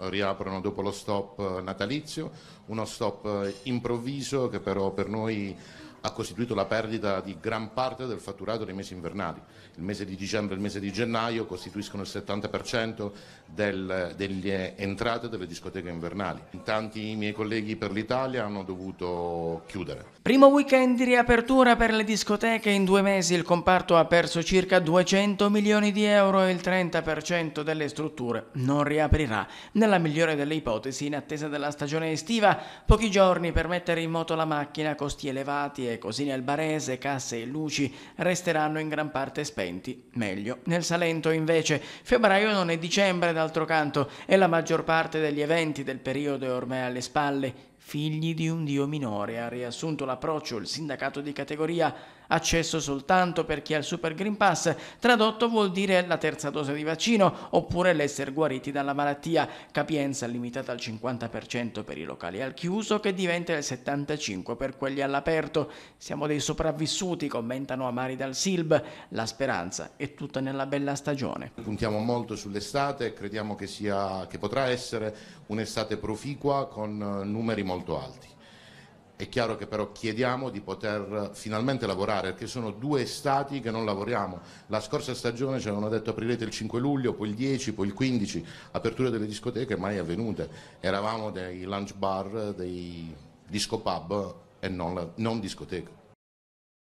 riaprono dopo lo stop natalizio, uno stop eh, improvviso che però per noi ha costituito la perdita di gran parte del fatturato dei mesi invernali. Il mese di dicembre e il mese di gennaio costituiscono il 70% del, delle entrate delle discoteche invernali. Tanti miei colleghi per l'Italia hanno dovuto chiudere. Primo weekend di riapertura per le discoteche. In due mesi il comparto ha perso circa 200 milioni di euro e il 30% delle strutture non riaprirà. Nella migliore delle ipotesi, in attesa della stagione estiva, pochi giorni per mettere in moto la macchina, costi elevati e così nel Barese casse e luci resteranno in gran parte spenti, meglio. Nel Salento invece febbraio non è dicembre d'altro canto e la maggior parte degli eventi del periodo è ormai alle spalle, figli di un dio minore. Ha riassunto l'approccio il sindacato di categoria accesso soltanto per chi ha il Super Green Pass, tradotto vuol dire la terza dose di vaccino oppure l'essere guariti dalla malattia, capienza limitata al 50% per i locali al chiuso che diventa il 75% per quelli all'aperto. Siamo dei sopravvissuti, commentano amari dal SILB, la speranza è tutta nella bella stagione. Puntiamo molto sull'estate, crediamo che, sia, che potrà essere un'estate proficua con eh, numeri molto molto alti. È chiaro che però chiediamo di poter finalmente lavorare, perché sono due stati che non lavoriamo. La scorsa stagione ci avevano detto aprirete il 5 luglio, poi il 10, poi il 15, apertura delle discoteche mai avvenute. Eravamo dei lunch bar, dei disco pub e non, non discoteche.